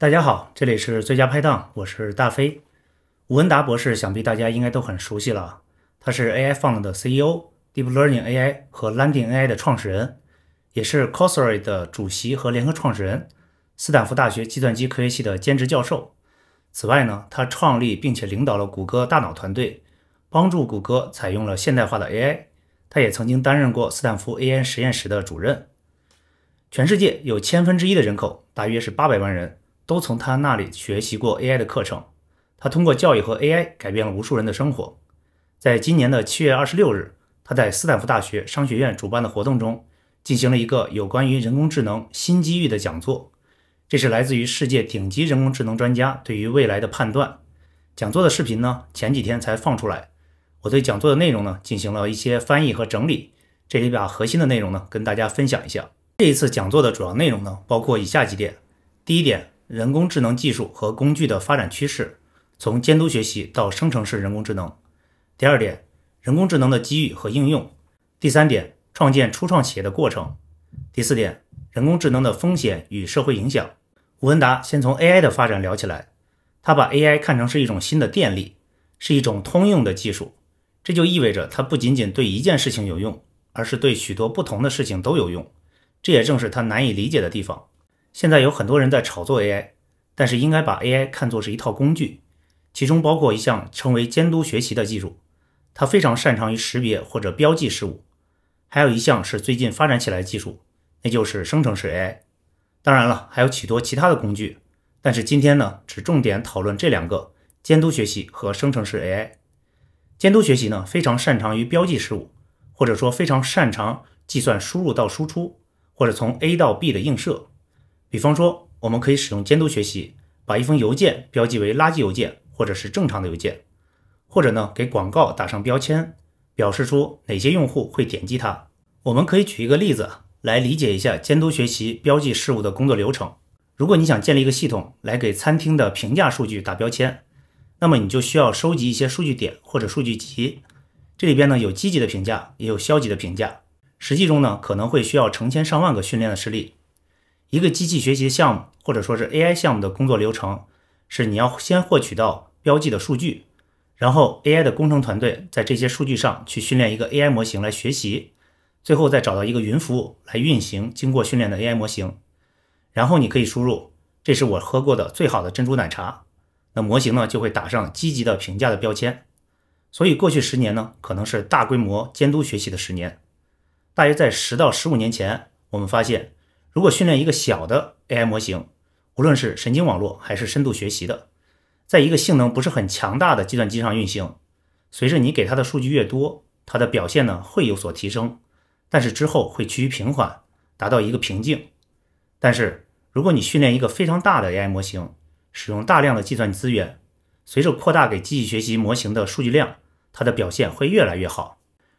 大家好，这里是最佳拍档，我是大飞。吴恩达博士想必大家应该都很熟悉了，他是 AI Fund 的 CEO，Deep Learning AI 和 Landing AI 的创始人，也是 c o s e r a 的主席和联合创始人，斯坦福大学计算机科学系的兼职教授。此外呢，他创立并且领导了谷歌大脑团队，帮助谷歌采用了现代化的 AI。他也曾经担任过斯坦福 AI 实验室的主任。全世界有千分之一的人口，大约是八百万人。都从他那里学习过 AI 的课程，他通过教育和 AI 改变了无数人的生活。在今年的七月二十六日，他在斯坦福大学商学院主办的活动中进行了一个有关于人工智能新机遇的讲座。这是来自于世界顶级人工智能专家对于未来的判断。讲座的视频呢，前几天才放出来。我对讲座的内容呢，进行了一些翻译和整理，这里把核心的内容呢，跟大家分享一下。这一次讲座的主要内容呢，包括以下几点。第一点。人工智能技术和工具的发展趋势，从监督学习到生成式人工智能。第二点，人工智能的机遇和应用。第三点，创建初创企业的过程。第四点，人工智能的风险与社会影响。吴文达先从 AI 的发展聊起来，他把 AI 看成是一种新的电力，是一种通用的技术。这就意味着它不仅仅对一件事情有用，而是对许多不同的事情都有用。这也正是他难以理解的地方。现在有很多人在炒作 AI，但是应该把 AI 看作是一套工具，其中包括一项称为监督学习的技术，它非常擅长于识别或者标记事物，还有一项是最近发展起来的技术，那就是生成式 AI。当然了，还有许多其他的工具，但是今天呢，只重点讨论这两个：监督学习和生成式 AI。监督学习呢，非常擅长于标记事物，或者说非常擅长计算输入到输出或者从 A 到 B 的映射。比方说，我们可以使用监督学习，把一封邮件标记为垃圾邮件或者是正常的邮件，或者呢给广告打上标签，表示出哪些用户会点击它。我们可以举一个例子来理解一下监督学习标记事物的工作流程。如果你想建立一个系统来给餐厅的评价数据打标签，那么你就需要收集一些数据点或者数据集，这里边呢有积极的评价，也有消极的评价。实际中呢可能会需要成千上万个训练的实例。一个机器学习项目，或者说是 AI 项目的工作流程，是你要先获取到标记的数据，然后 AI 的工程团队在这些数据上去训练一个 AI 模型来学习，最后再找到一个云服务来运行经过训练的 AI 模型，然后你可以输入，这是我喝过的最好的珍珠奶茶，那模型呢就会打上积极的评价的标签。所以过去十年呢，可能是大规模监督学习的十年，大约在十到十五年前，我们发现。如果训练一个小的 AI 模型，无论是神经网络还是深度学习的，在一个性能不是很强大的计算机上运行，随着你给它的数据越多，它的表现呢会有所提升，但是之后会趋于平缓，达到一个瓶颈。但是如果你训练一个非常大的 AI 模型，使用大量的计算资源，随着扩大给机器学习模型的数据量，它的表现会越来越好。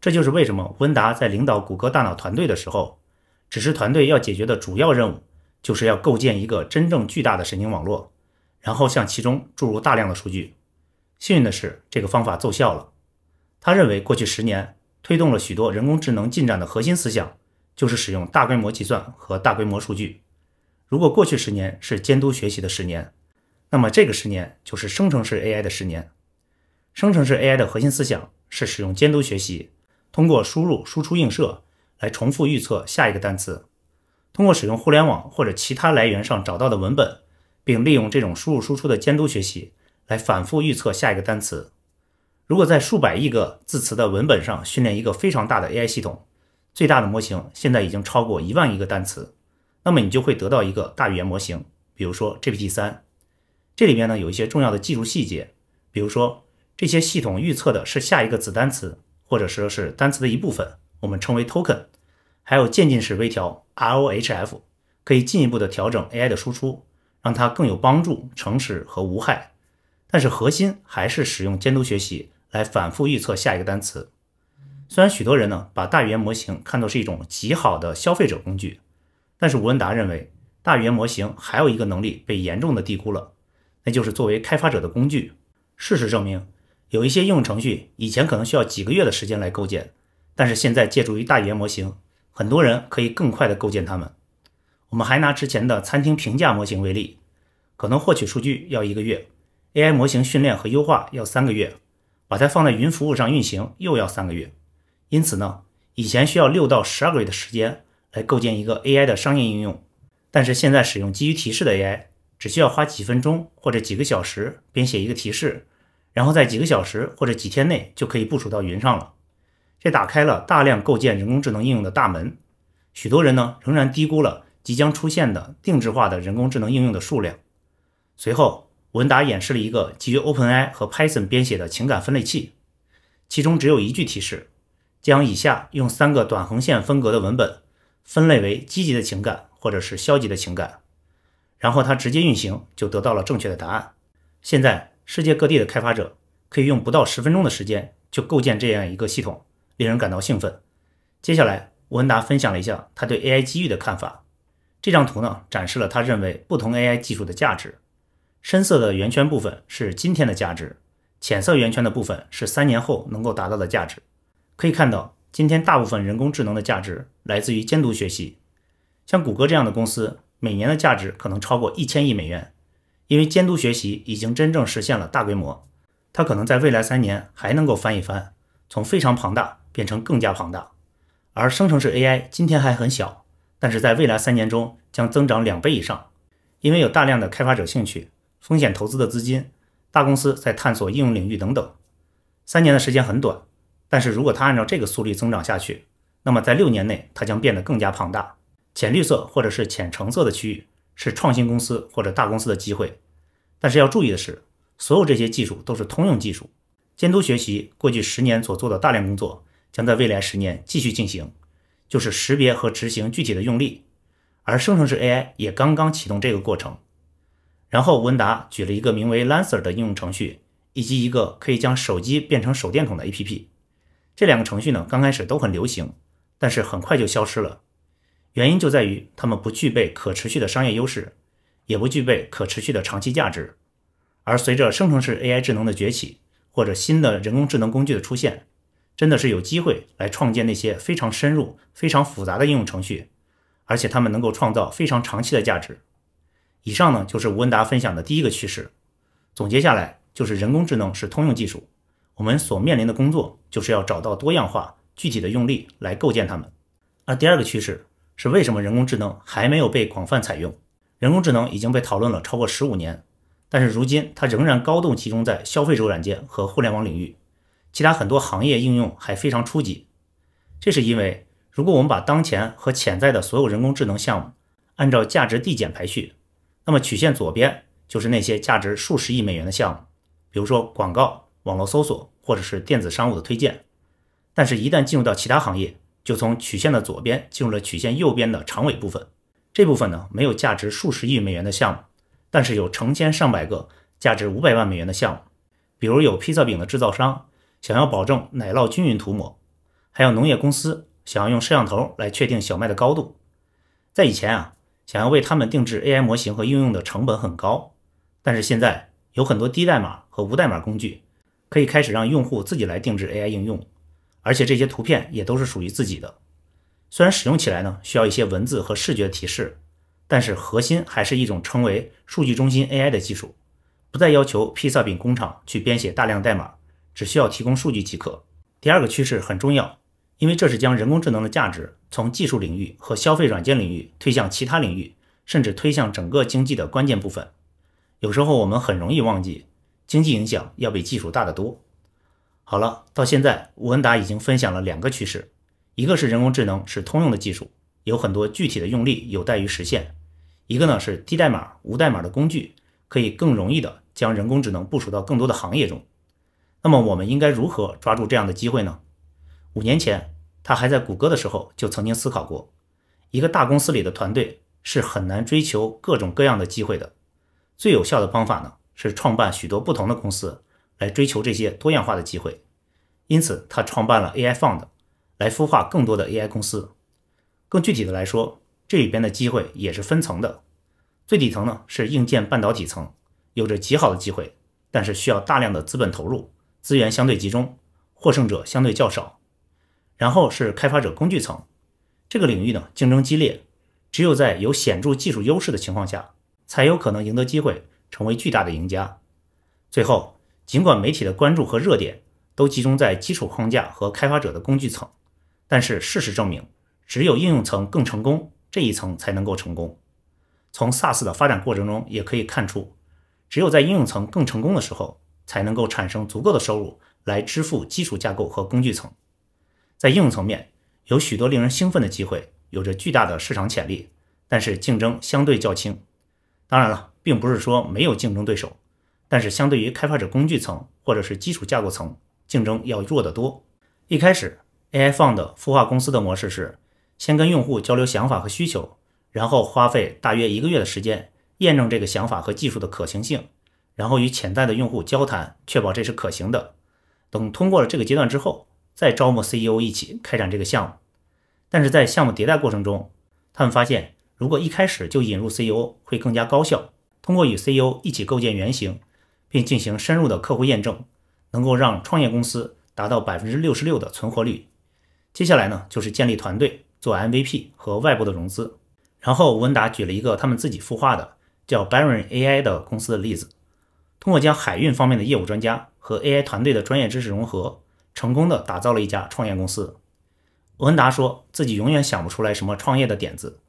这就是为什么温达在领导谷歌大脑团队的时候。只是团队要解决的主要任务，就是要构建一个真正巨大的神经网络，然后向其中注入大量的数据。幸运的是，这个方法奏效了。他认为，过去十年推动了许多人工智能进展的核心思想，就是使用大规模计算和大规模数据。如果过去十年是监督学习的十年，那么这个十年就是生成式 AI 的十年。生成式 AI 的核心思想是使用监督学习，通过输入输出映射。来重复预测下一个单词，通过使用互联网或者其他来源上找到的文本，并利用这种输入输出的监督学习来反复预测下一个单词。如果在数百亿个字词的文本上训练一个非常大的 AI 系统，最大的模型现在已经超过一万亿个单词，那么你就会得到一个大语言模型，比如说 GPT 三。这里面呢有一些重要的技术细节，比如说这些系统预测的是下一个子单词，或者说是单词的一部分，我们称为 token。还有渐进式微调 （ROHF） 可以进一步的调整 AI 的输出，让它更有帮助、诚实和无害。但是核心还是使用监督学习来反复预测下一个单词。虽然许多人呢把大语言模型看作是一种极好的消费者工具，但是吴恩达认为大语言模型还有一个能力被严重的低估了，那就是作为开发者的工具。事实证明，有一些应用程序以前可能需要几个月的时间来构建，但是现在借助于大语言模型。很多人可以更快地构建它们。我们还拿之前的餐厅评价模型为例，可能获取数据要一个月，AI 模型训练和优化要三个月，把它放在云服务上运行又要三个月。因此呢，以前需要六到十二个月的时间来构建一个 AI 的商业应用，但是现在使用基于提示的 AI，只需要花几分钟或者几个小时编写一个提示，然后在几个小时或者几天内就可以部署到云上了。这打开了大量构建人工智能应用的大门。许多人呢仍然低估了即将出现的定制化的人工智能应用的数量。随后，文达演示了一个基于 OpenAI 和 Python 编写的情感分类器，其中只有一句提示：将以下用三个短横线分隔的文本分类为积极的情感或者是消极的情感。然后它直接运行就得到了正确的答案。现在，世界各地的开发者可以用不到十分钟的时间就构建这样一个系统。令人感到兴奋。接下来，吴恩达分享了一下他对 AI 机遇的看法。这张图呢，展示了他认为不同 AI 技术的价值。深色的圆圈部分是今天的价值，浅色圆圈的部分是三年后能够达到的价值。可以看到，今天大部分人工智能的价值来自于监督学习。像谷歌这样的公司，每年的价值可能超过一千亿美元，因为监督学习已经真正实现了大规模。它可能在未来三年还能够翻一翻，从非常庞大。变成更加庞大，而生成式 AI 今天还很小，但是在未来三年中将增长两倍以上，因为有大量的开发者兴趣、风险投资的资金、大公司在探索应用领域等等。三年的时间很短，但是如果它按照这个速率增长下去，那么在六年内它将变得更加庞大。浅绿色或者是浅橙色的区域是创新公司或者大公司的机会，但是要注意的是，所有这些技术都是通用技术，监督学习过去十年所做的大量工作。将在未来十年继续进行，就是识别和执行具体的用力，而生成式 AI 也刚刚启动这个过程。然后，文达举了一个名为 Lancer 的应用程序，以及一个可以将手机变成手电筒的 APP。这两个程序呢，刚开始都很流行，但是很快就消失了。原因就在于它们不具备可持续的商业优势，也不具备可持续的长期价值。而随着生成式 AI 智能的崛起，或者新的人工智能工具的出现。真的是有机会来创建那些非常深入、非常复杂的应用程序，而且他们能够创造非常长期的价值。以上呢就是吴文达分享的第一个趋势。总结下来就是人工智能是通用技术，我们所面临的工作就是要找到多样化具体的用力来构建它们。而第二个趋势是为什么人工智能还没有被广泛采用？人工智能已经被讨论了超过十五年，但是如今它仍然高度集中在消费者软件和互联网领域。其他很多行业应用还非常初级，这是因为如果我们把当前和潜在的所有人工智能项目按照价值递减排序，那么曲线左边就是那些价值数十亿美元的项目，比如说广告、网络搜索或者是电子商务的推荐。但是，一旦进入到其他行业，就从曲线的左边进入了曲线右边的长尾部分。这部分呢，没有价值数十亿美元的项目，但是有成千上百个价值五百万美元的项目，比如有披萨饼的制造商。想要保证奶酪均匀涂抹，还有农业公司想要用摄像头来确定小麦的高度。在以前啊，想要为他们定制 AI 模型和应用的成本很高。但是现在有很多低代码和无代码工具，可以开始让用户自己来定制 AI 应用，而且这些图片也都是属于自己的。虽然使用起来呢需要一些文字和视觉提示，但是核心还是一种称为数据中心 AI 的技术，不再要求披萨饼工厂去编写大量代码。只需要提供数据即可。第二个趋势很重要，因为这是将人工智能的价值从技术领域和消费软件领域推向其他领域，甚至推向整个经济的关键部分。有时候我们很容易忘记，经济影响要比技术大得多。好了，到现在，吴恩达已经分享了两个趋势，一个是人工智能是通用的技术，有很多具体的用力有待于实现；一个呢是低代码、无代码的工具，可以更容易的将人工智能部署到更多的行业中。那么我们应该如何抓住这样的机会呢？五年前，他还在谷歌的时候就曾经思考过，一个大公司里的团队是很难追求各种各样的机会的。最有效的方法呢，是创办许多不同的公司来追求这些多样化的机会。因此，他创办了 AI Fund，来孵化更多的 AI 公司。更具体的来说，这里边的机会也是分层的。最底层呢是硬件半导体层，有着极好的机会，但是需要大量的资本投入。资源相对集中，获胜者相对较少。然后是开发者工具层，这个领域呢竞争激烈，只有在有显著技术优势的情况下，才有可能赢得机会，成为巨大的赢家。最后，尽管媒体的关注和热点都集中在基础框架和开发者的工具层，但是事实证明，只有应用层更成功，这一层才能够成功。从 SaaS 的发展过程中也可以看出，只有在应用层更成功的时候。才能够产生足够的收入来支付基础架构和工具层。在应用层面，有许多令人兴奋的机会，有着巨大的市场潜力，但是竞争相对较轻。当然了，并不是说没有竞争对手，但是相对于开发者工具层或者是基础架构层，竞争要弱得多。一开始，AI Fund 孵化公司的模式是先跟用户交流想法和需求，然后花费大约一个月的时间验证这个想法和技术的可行性。然后与潜在的用户交谈，确保这是可行的。等通过了这个阶段之后，再招募 CEO 一起开展这个项目。但是在项目迭代过程中，他们发现如果一开始就引入 CEO 会更加高效。通过与 CEO 一起构建原型，并进行深入的客户验证，能够让创业公司达到百分之六十六的存活率。接下来呢，就是建立团队做 MVP 和外部的融资。然后吴文达举了一个他们自己孵化的叫 Baron AI 的公司的例子。通过将海运方面的业务专家和 AI 团队的专业知识融合，成功的打造了一家创业公司。欧恩达说自己永远想不出来什么创业的点子，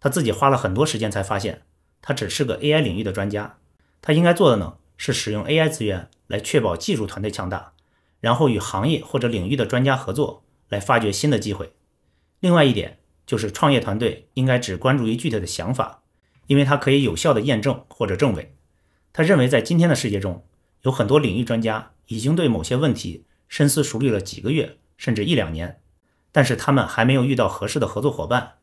他自己花了很多时间才发现，他只是个 AI 领域的专家。他应该做的呢是使用 AI 资源来确保技术团队强大，然后与行业或者领域的专家合作来发掘新的机会。另外一点就是创业团队应该只关注于具体的想法，因为它可以有效的验证或者证伪。他认为，在今天的世界中，有很多领域专家已经对某些问题深思熟虑了几个月甚至一两年，但是他们还没有遇到合适的合作伙伴，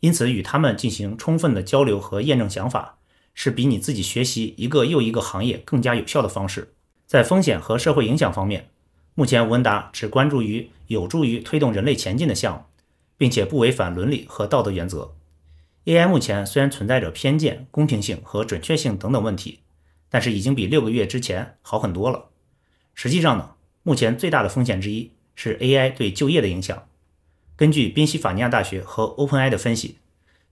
因此与他们进行充分的交流和验证想法，是比你自己学习一个又一个行业更加有效的方式。在风险和社会影响方面，目前文达只关注于有助于推动人类前进的项目，并且不违反伦理和道德原则。AI 目前虽然存在着偏见、公平性和准确性等等问题。但是已经比六个月之前好很多了。实际上呢，目前最大的风险之一是 AI 对就业的影响。根据宾夕法尼亚大学和 OpenAI 的分析，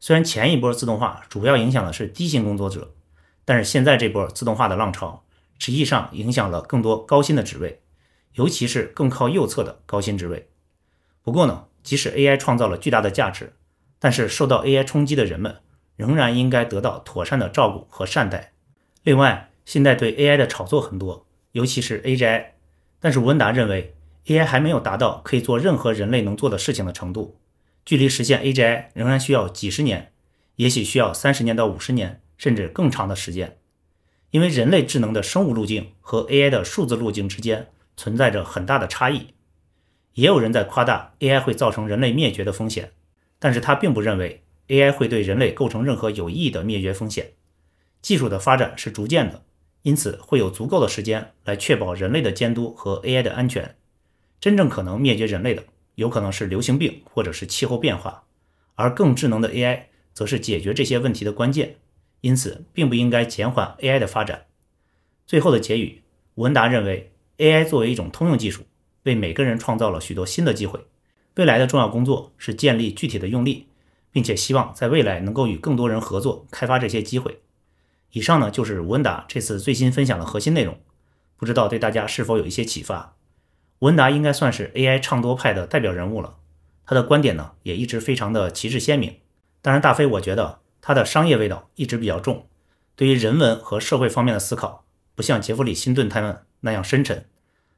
虽然前一波自动化主要影响的是低薪工作者，但是现在这波自动化的浪潮实际上影响了更多高薪的职位，尤其是更靠右侧的高薪职位。不过呢，即使 AI 创造了巨大的价值，但是受到 AI 冲击的人们仍然应该得到妥善的照顾和善待。另外。现在对 AI 的炒作很多，尤其是 AGI，但是吴文达认为 AI 还没有达到可以做任何人类能做的事情的程度，距离实现 AGI 仍然需要几十年，也许需要三十年到五十年甚至更长的时间，因为人类智能的生物路径和 AI 的数字路径之间存在着很大的差异。也有人在夸大 AI 会造成人类灭绝的风险，但是他并不认为 AI 会对人类构成任何有意义的灭绝风险。技术的发展是逐渐的。因此，会有足够的时间来确保人类的监督和 AI 的安全。真正可能灭绝人类的，有可能是流行病或者是气候变化，而更智能的 AI 则是解决这些问题的关键。因此，并不应该减缓 AI 的发展。最后的结语，文达认为，AI 作为一种通用技术，为每个人创造了许多新的机会。未来的重要工作是建立具体的用力，并且希望在未来能够与更多人合作，开发这些机会。以上呢就是吴恩达这次最新分享的核心内容，不知道对大家是否有一些启发。吴恩达应该算是 AI 唱多派的代表人物了，他的观点呢也一直非常的旗帜鲜明。当然，大飞我觉得他的商业味道一直比较重，对于人文和社会方面的思考不像杰弗里·辛顿他们那样深沉。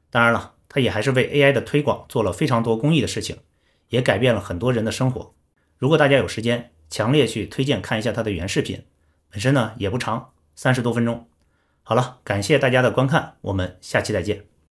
当然了，他也还是为 AI 的推广做了非常多公益的事情，也改变了很多人的生活。如果大家有时间，强烈去推荐看一下他的原视频。本身呢也不长，三十多分钟。好了，感谢大家的观看，我们下期再见。